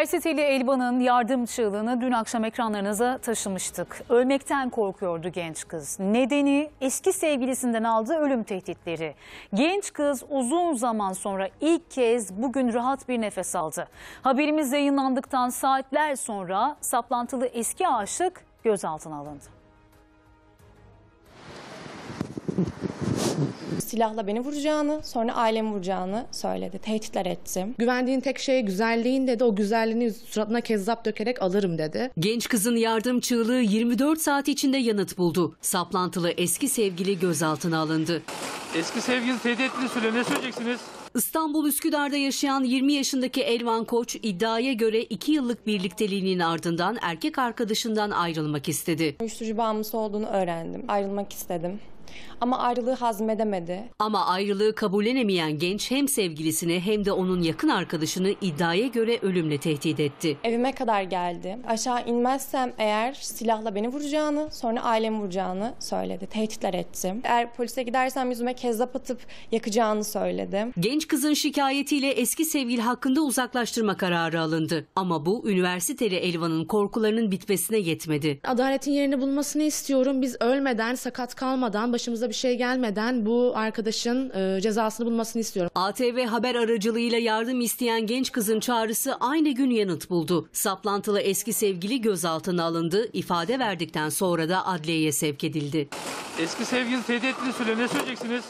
Üniversiteli Elvan'ın yardım çığlığını dün akşam ekranlarınıza taşımıştık. Ölmekten korkuyordu genç kız. Nedeni eski sevgilisinden aldığı ölüm tehditleri. Genç kız uzun zaman sonra ilk kez bugün rahat bir nefes aldı. Haberimiz yayınlandıktan saatler sonra saplantılı eski aşık gözaltına alındı silahla beni vuracağını, sonra ailemi vuracağını söyledi. Tehditler etti. Güvendiğin tek şey güzelliğin dedi. O güzelliğini suratına kezzap dökerek alırım dedi. Genç kızın yardım çığlığı 24 saat içinde yanıt buldu. Saplantılı eski sevgili gözaltına alındı. Eski sevgili tehdit ettiğini söyle. Ne söyleyeceksiniz? İstanbul Üsküdar'da yaşayan 20 yaşındaki Elvan Koç iddiaya göre 2 yıllık birlikteliğinin ardından erkek arkadaşından ayrılmak istedi. Uyuşturucu bağımlısı olduğunu öğrendim. Ayrılmak istedim. Ama ayrılığı hazmedemedi de. Ama ayrılığı kabullenemeyen genç hem sevgilisini hem de onun yakın arkadaşını iddiaya göre ölümle tehdit etti. Evime kadar geldi. Aşağı inmezsem eğer silahla beni vuracağını, sonra ailemi vuracağını söyledi. Tehditler etti. Eğer polise gidersem yüzüme kezzap atıp yakacağını söyledi. Genç kızın şikayetiyle eski sevgili hakkında uzaklaştırma kararı alındı. Ama bu üniversiteli Elvan'ın korkularının bitmesine yetmedi. Adaletin yerini bulmasını istiyorum. Biz ölmeden, sakat kalmadan, başımıza bir şey gelmeden bu arkadaşın e, cezasını bulmasını istiyorum. ATV haber aracılığıyla yardım isteyen genç kızın çağrısı aynı gün yanıt buldu. Saplantılı eski sevgili gözaltına alındı. İfade verdikten sonra da adliyeye sevk edildi. Eski sevgili tehdit etti Süle. Ne söyleyeceksiniz?